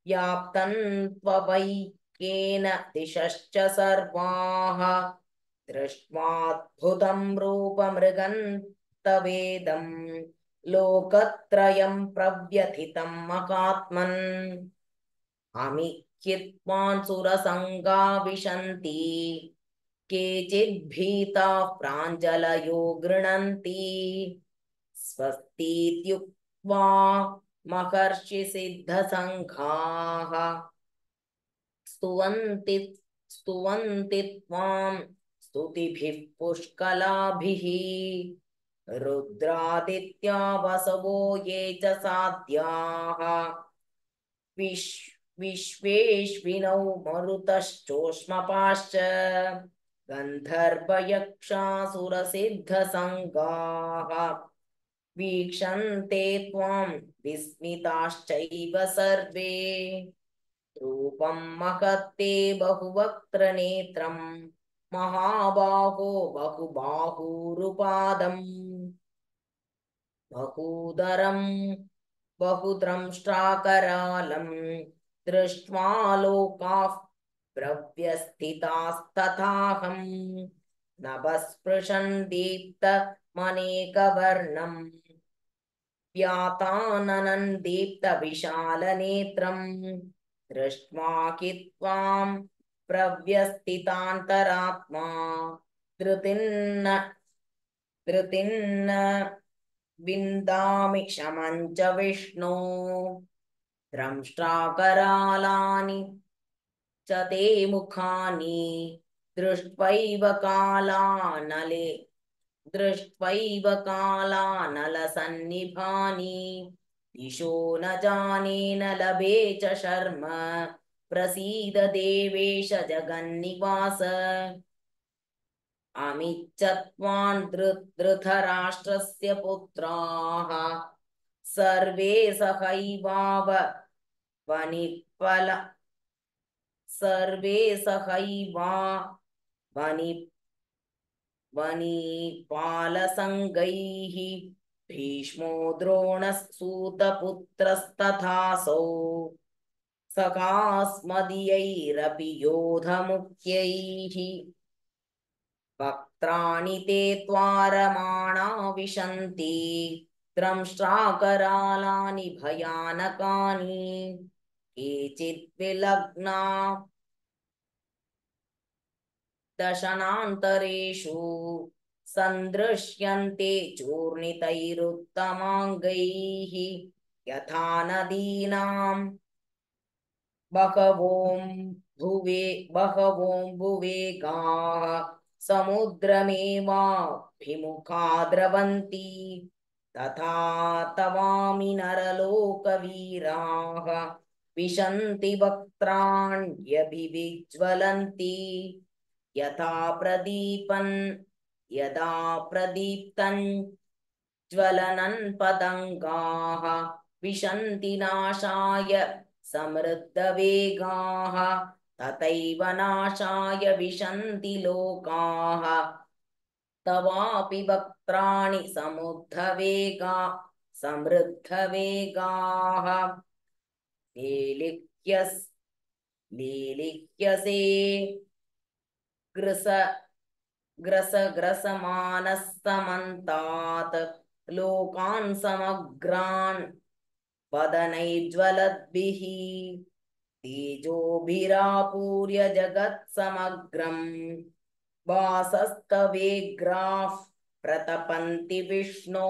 व्याप्तन्त्ववै दिशश्च सर्वाः रूपमृगं तवेदं लोकत्रयं प्रव्यथितं मकात्मन् अमिख्यित्वां सुरसङ्गा विशन्ति केचिद्भीता प्राञ्जलयो गृह्णन्ति स्वस्तीत्युक्त्वा महर्षिसिद्धसङ्घाः स्तुवन्ति स्तुवन्ति त्वाम् स्तुतिभिः पुष्कलाभिः रुद्रादित्या वसवो ये च साध्याः विश्वेष्विनौ मरुतश्चोष्मपाश्च गन्धर्वयक्षासुरसिद्धसङ्गाः वीक्षन्ते त्वां विस्मिताश्चैव सर्वे रूपं महत्ते बहुवक्त्र महाबाहो बहुबाहुरुपादम् बहुदरं बहुद्रंष्ट्राकरालम् दृष्ट्वा लोकाः प्रव्यस्थितास्तथाहम् नभस्पृशन् दीप्तमनेकवर्णम् व्याताननन्दीप्तविशालनेत्रम् दृष्ट्वा किम् प्रव्यस्थितान्तरात्मा धृतिन्न धृतिन्न विन्दामि क्षमं च विष्णो द्रंष्ट्राकरालानि च ते मुखानि दृष्ट्वैव कालानले दृष्ट्वैव कालानलसन्निभानि दिशो न न लभे च शर्म प्रसीद देवेश जगन्निवास अमिच्छत्वान् धृतराष्ट्रस्य पुत्राः सर्वे सहैवाव वनिफल सर्वे सहैवा वनि वनिपालसङ्गैः भीष्मो द्रोणसूतपुत्रस्तथासौ सखास्मदीयैरपि योधमुख्यैः वक्त्राणि ते विशन्ति त्रंश्राकरालानि भयानकानि विलग्ना दशनान्तरेषु सन्दृश्यन्ते चूर्णितैरुत्तमाङ्गैः यथा नदीनाम् भुवे बहवों भुवे गाः समुद्रमेवाभिमुखा द्रवन्ति तथा तवामि नरलोकवीराः विशन्ति वक्त्राण्यभिज्वलन्ति यथा प्रदीपन् यदा प्रदीप्तन् ज्वलनन् पतङ्गाः विशन्ति नाशाय समृद्धवेगाः तथैव नाशाय विशन्ति लोकाः तवापि वक्त्राणि समुद्धवेगा समृद्धवेगाः लीलिक्यस् लीलिक्यसे ग्रस ग्रसग्रसमानस्तमन्तात् लोकान् समग्रान् ज्वलद्भिः प्रतपन्ति विष्णो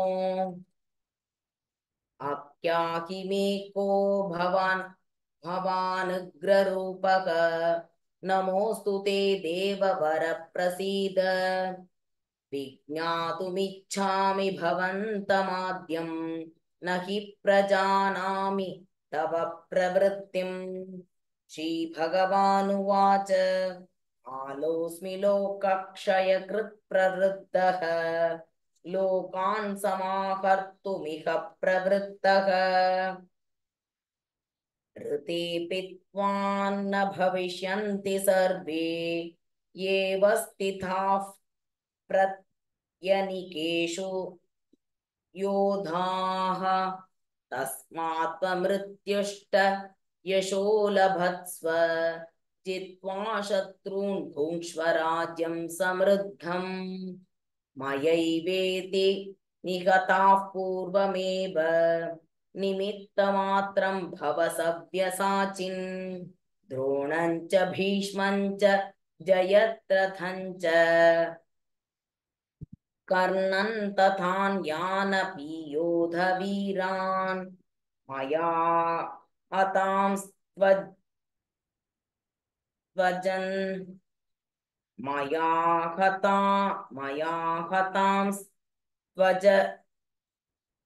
आख्या किमेको भवान् भवानुग्ररूपक नमोऽस्तु ते देववरप्रसीद। विज्ञातुमिच्छामि भवन्तमाद्यम् न हि प्रजानामि तव प्रवृत्तिम् श्रीभगवानुवाच आलोस्मि लोकक्षयकृत्प्रवृत्तः लोकान् समाहर्तुमिह प्रवृत्तः पित्वान्न भविष्यन्ति सर्वे याः प्रत्यनिकेषु योधाः तस्मात्त्वमृत्युष्ट यशो लभत्स्व चित्वा शत्रून्घुङ्कराज्यम् समृद्धम् मयैवेति निगताः पूर्वमेव निमित्तमात्रं भव सव्यसाचिन् द्रोणञ्च भीष्मं जयत्रथञ्च कर्णन् तथान् यानपीयोधवीरान् मया हतांस्त्वजन् मया हता मया हतांस्त्वज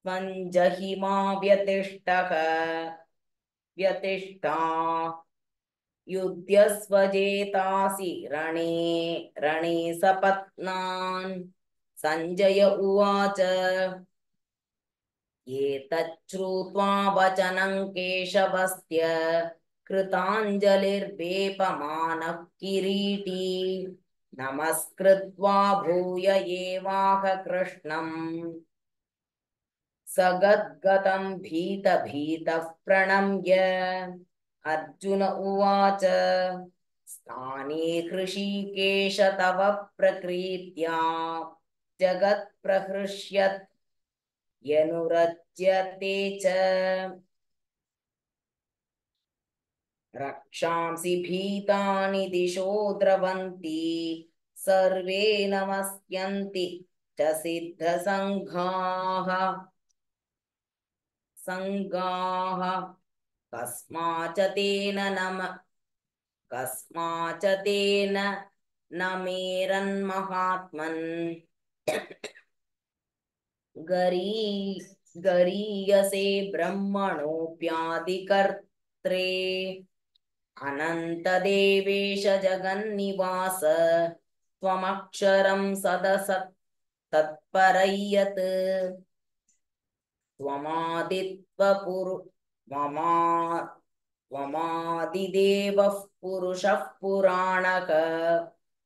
त्वञ्जहिमा व्यतिष्ठः व्यतिष्ठा युद्धस्वजेतासि रणे रणे सपत्नान् सञ्जय उवाच एतच्छ्रुत्वा वचनं केशवस्य कृताञ्जलिर्वेपमानः किरीटी नमस्कृत्वा भूय एवाह कृष्णम् सगद्गतं भीतभीतः प्रणम्य अर्जुन उवाच स्थाने कृषिकेश तव प्रकृत्या जगत् प्रहृष्यत् यनुरज्यते च रक्षांसि भीतानि दिशो द्रवन्ति सर्वे नमस्यन्ति च सिद्धसङ्घाः सङ्घाः कस्माच तेन नम कस्माच तेन न मेरन्महात्मन् गरी गरीयसे ब्रह्मणोऽप्यादिकर्त्रे अनन्तदेवेश जगन्निवास त्वमक्षरं सदस तत्परयत् त्वमादित्वपुरु ममा त्वमादिदेवः पुरुषः पुराणक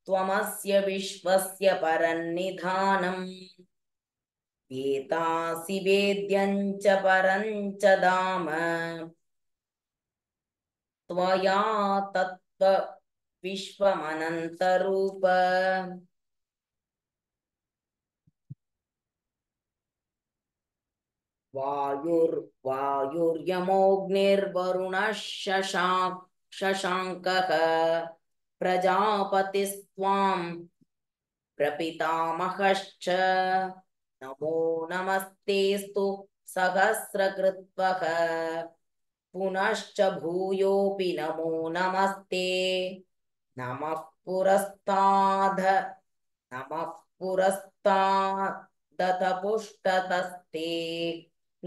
त्वमस्य परन्निधानम् एतासि वेद्यं च परञ्च दाम त्वया तत्त्वविश्वमनन्तरूप वायुर्वायुर्यमोऽग्निर्वरुणः शशाङ्कः प्रजापतिस्त्वां प्रपितामहश्च नमो नमस्तेस्तु सहस्रकृत्वः पुनश्च भूयोऽपि नमो नमस्ते पुरस्ताध नमः पुरस्तादतपुष्टतस्ते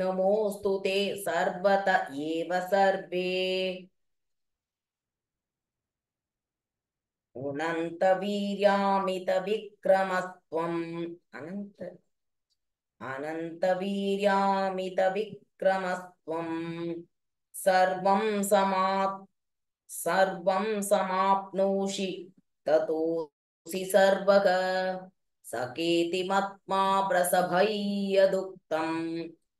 नमोऽस्तु ते सर्वत एव सर्वे उनन्त अनन्त अनन्त सर्वं समा सर्वं समाप्नोषि ततोऽसि सर्वः सकेतिमत्मा प्रसभय्यदुक्तम्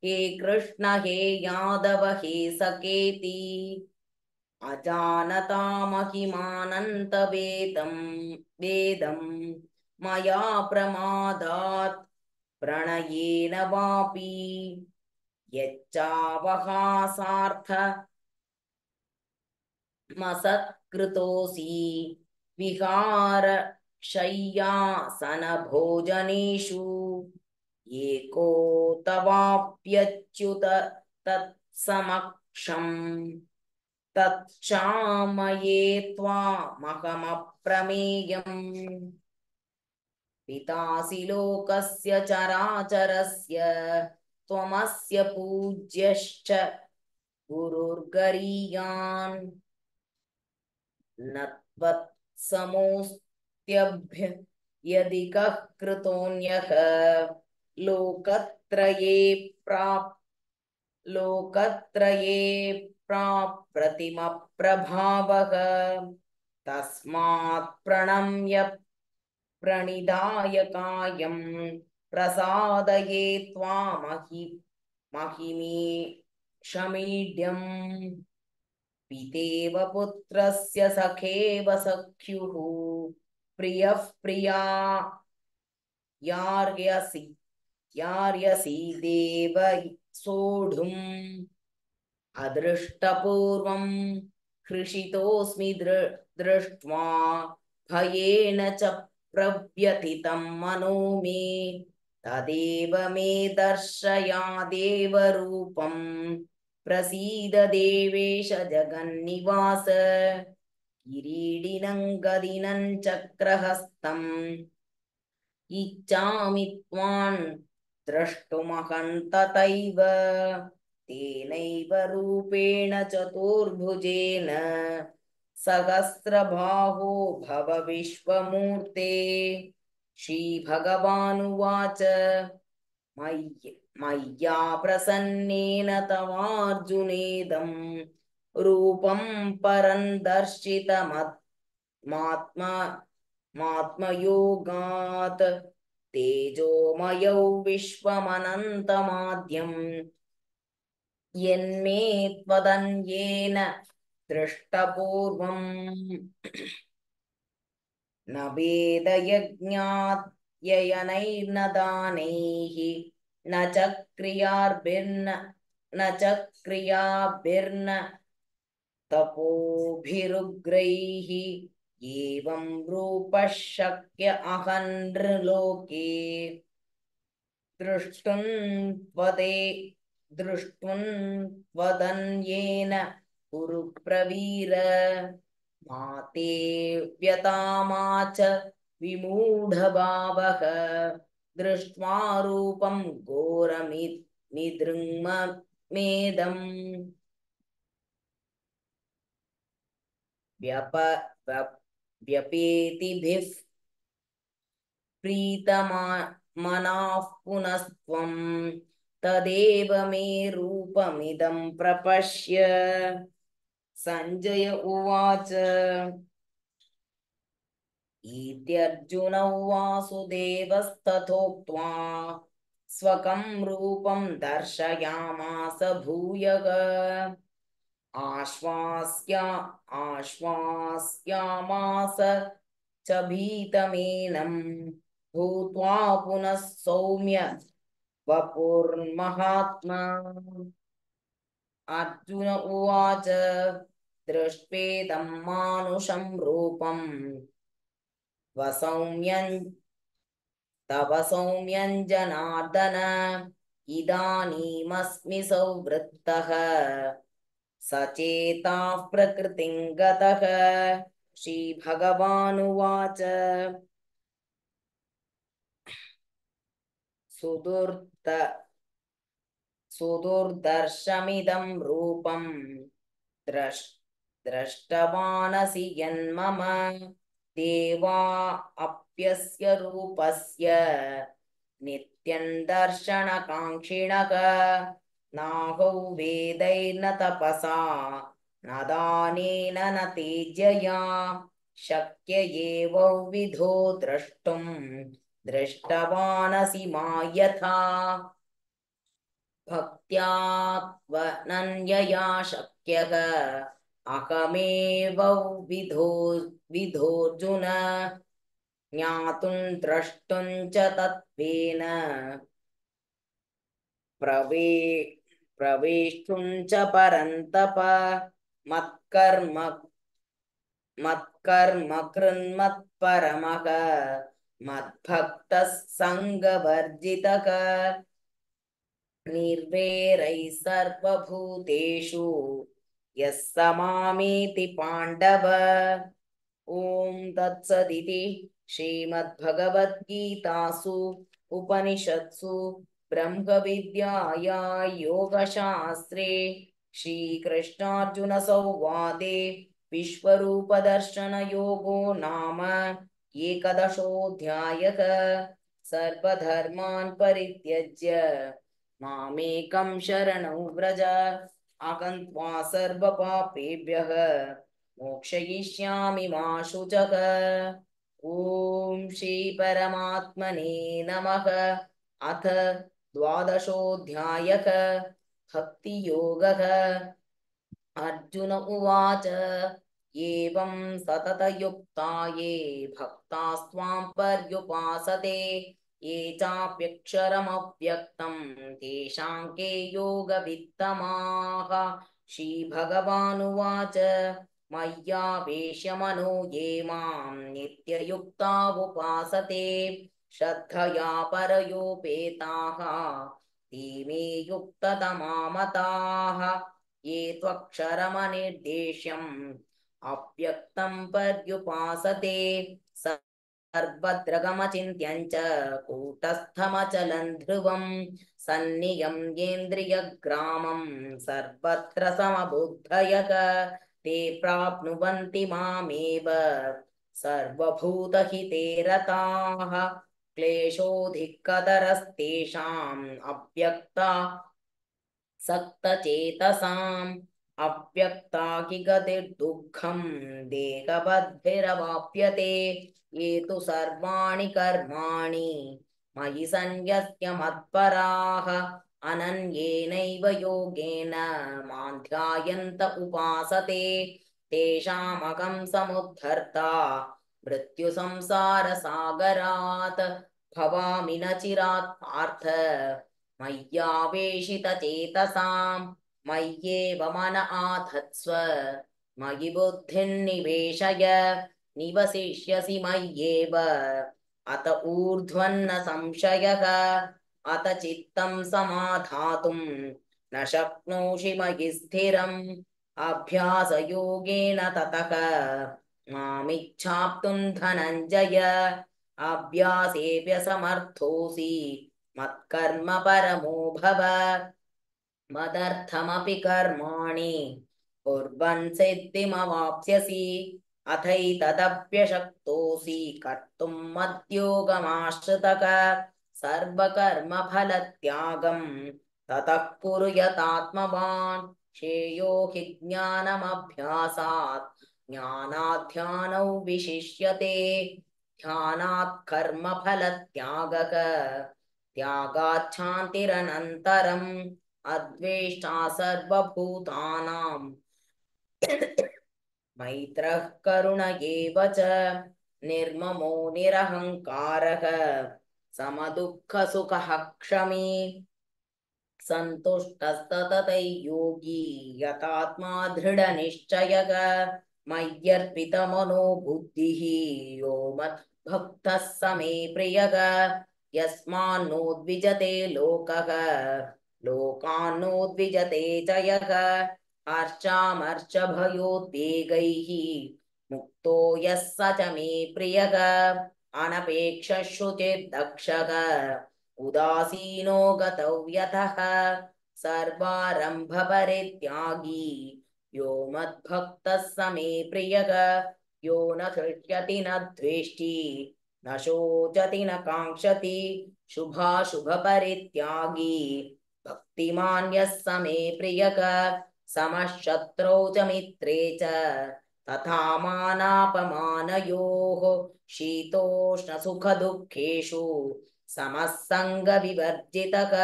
हे कृष्ण हे यादव हे सकेति जानतामहिमानन्तवेदं वेदम् मया प्रमादात् प्रणयेन वापि यच्चवहासार्थमसत्कृतोऽसि विहारक्षय्यासनभोजनेषु एको तवाप्यच्युत तत्समक्षम् तच्चामये त्वामहमप्रमेयम् पितासि लोकस्य चराचरस्य त्वमस्य पूज्यश्च यदि कृतोऽन्यः लोकत्रये प्राप् लोकत्रये प्राप्रतिमप्रभावः तस्मात् प्रणम्य प्रणिदायकाय प्रसादये पितेव पुत्रस्य सखेव सख्युः प्रियः यार्यसि देव सोढुम् अदृष्टपूर्वम् कृषितोऽस्मि दृ दृष्ट्वा भयेन च प्रव्यथितं मनो मे तदेव मे दर्शया प्रसीद देवेश जगन्निवास किरीडिनं चक्रहस्तम् इच्छामि त्वान् तथैव तेनैव रूपेण चतुर्भुजेन सहस्रबाहो भव विश्वमूर्ते प्रसन्नेन तवार्जुनेदम् रूपं परं मात्मयोगात् तेजोमयौ विश्वमनन्तमाद्यम् यन्मे त्वदन्येन दृष्टपूर्वम् न वेदयज्ञाद्ययनैर्न दानैः न क्रियार्भिर्न न क्रियाभिर्न तपोभिरुग्रैः एवं रूपः शक्य अहनृलोके त्वदे दृष्टुं वदन्येन कुरुप्रवीर माते व्यतामाच विमूढभावः दृष्ट्वा रूपं घोरमि निदृङ्मेदम् व्यप व्यपेतिभिः प्रीतमा मनाः पुनस्त्वम् तदेव मे रूपमिदं प्रपश्य सञ्जय उवाच इदर्जुन वासुदेवस्तथोक्त्वा स्वकं रूपं दर्शयामास आश्वास्या आश्वास्यामास च भीतमेनं भूत्वा पुनः सौम्य वपुर्महात्मा अर्जुन उवाच दृष्टेदं मानुषं रूपं वसौम्यं तव सौम्यं जनार्दन इदानीमस्मि सौवृत्तः सचेताः प्रकृतिं गतः श्रीभगवानुवाच सुदुर् सुदुर्दर्शमिदं रूपं द्रष् द्रष्टवानसि यन्मम देवा अप्यस्य रूपस्य नित्यं दर्शनकाङ्क्षिणक नाहौ वेदैर्न तपसा न दानेन न तेजया शक्य एवौ विधो द्रष्टुम् द्रष्टवानसि मा यथा विधोऽर्जुन ज्ञातुं द्रष्टुं च तत्त्वेन प्रवे प्रवेष्टुं च परन्तप मत्कर्म मत्कर्म कृन्मत्परमः ङ्गवर्जितक निर्वेरैः सर्वभूतेषु यः समामेति पाण्डव ॐ तत्सदिति श्रीमद्भगवद्गीतासु उपनिषत्सु ब्रह्मविद्याया योगशास्त्रे श्रीकृष्णार्जुनसंवादे विश्वरूपदर्शनयोगो नाम एकादशोऽध्यायः सर्वधर्मान् परित्यज्य मामेकं शरणौ व्रज आगन्त्वा सर्वपापेभ्यः मोक्षयिष्यामि मा शुचः ॐ श्रीपरमात्मने नमः अथ द्वादशोऽध्यायः भक्तियोगः अर्जुन उवाच एवं सततयुक्ता ये भक्तास्त्वां पर्युपासते ये चाप्यक्षरमव्यक्तं तेषां के योगवित्तमाः श्रीभगवानुवाच मय्यावेश्यमनो ये मां नित्ययुक्ता उपासते श्रद्धया परयोपेताः ते मे ये त्वक्षरमनिर्देश्यम् अव्यक्तं पर्युपासते सर्वत्र गमचिन्त्यञ्च कूटस्थमचलन् ध्रुवं सन्नियं येन्द्रियग्रामं सर्वत्र समबुद्धयक ते प्राप्नुवन्ति मामेव सर्वभूतहिते रताः क्लेशोऽधिकतरस्तेषाम् अव्यक्ता सक्तचेतसाम् अव्यक्ताकिगतिर्दुःखम् देहबद्भिरवाप्यते ये तु सर्वाणि कर्माणि मयि सन्यस्य मत्पराः अनन्येनैव योगेन मान्ध्यायन्त उपासते तेषामघं समुद्धर्ता मृत्युसंसारसागरात् भवामि न चिरात् पार्थ मय्यावेशितचेतसाम् मय्येव मन आधत्स्व मयि बुद्धिर्निवेशय निवसिष्यसि मय्येव अत ऊर्ध्वन्न संशयः अत चित्तं समाधातुं न शक्नोषि मयि स्थिरम् अभ्यासयोगेन ततः मामिच्छाप्तुम् धनञ्जय अभ्यासेऽप्यसमर्थोऽसि मत्कर्म परमो भव मदर्थमपि कर्माणि कुर्वन् सिद्धिमवाप्स्यसि अथैतदप्यशक्तोऽसि कर्तुम् मद्योगमाश्रितक सर्वकर्मफलत्यागम् ततः कुरु यतात्मवान् श्रेयो हि ज्ञानमभ्यासात् ज्ञानाध्यानौ विशिष्यते ध्यानात् कर्मफलत्यागक त्यागाच्छान्तिरनन्तरम् अद्वेष्टा सर्वभूतानाम् मैत्रः करुण एव च निर्ममो निरहङ्कारः समदुःखसुखः क्षमी सन्तुष्टस्तततैर्योगी यतात्मा दृढनिश्चयः मय्यर्पितमनो बुद्धिः यो मद्भक्तः समे प्रियः यस्मान्नो द्विजते लोकः लोकान्नोद्विजते जयग अर्चामर्चभयोद्वेगैः मुक्तो यः स च मे प्रियः अनपेक्षश्रुचिर्दक्षः उदासीनो गतौ सर्वारम्भपरित्यागी यो मद्भक्तः स मे प्रियः यो न ष्यति न द्वेष्टि शोचति न काङ्क्षति शुभाशुभपरित्यागी भक्तिमान्यः समे प्रियक समशत्रौ च मित्रे च तथामानापमानयोः शीतोष्णसुखदुःखेषु समः विवर्जितक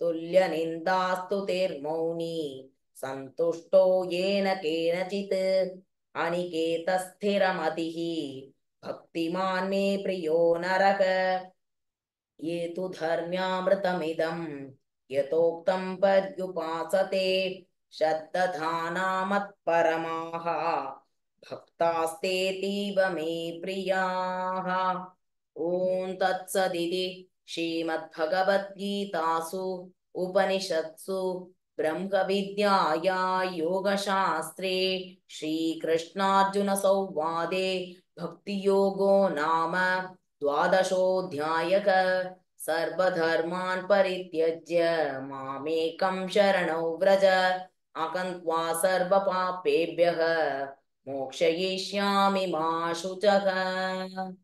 तुल्यनिन्दास्तु तेर्मौनी सन्तुष्टो येन केनचित् अनिकेतस्थिरमतिः भक्तिमान्मे प्रियो नरक ये तु धर्म्यामृतमिदम् शब्दधानामत्परमाः भक्तास्तेतीव मे तत्सदिति श्रीमद्भगवद्गीतासु उपनिषत्सु ब्रह्मविद्याया योगशास्त्रे श्रीकृष्णार्जुनसंवादे भक्तियोगो नाम द्वादशोऽध्यायक सर्वधर्मान् परित्यज्य मामेकं शरणौ व्रज अकन्त्वा सर्वपापेभ्यः मोक्षयिष्यामि मा शुचः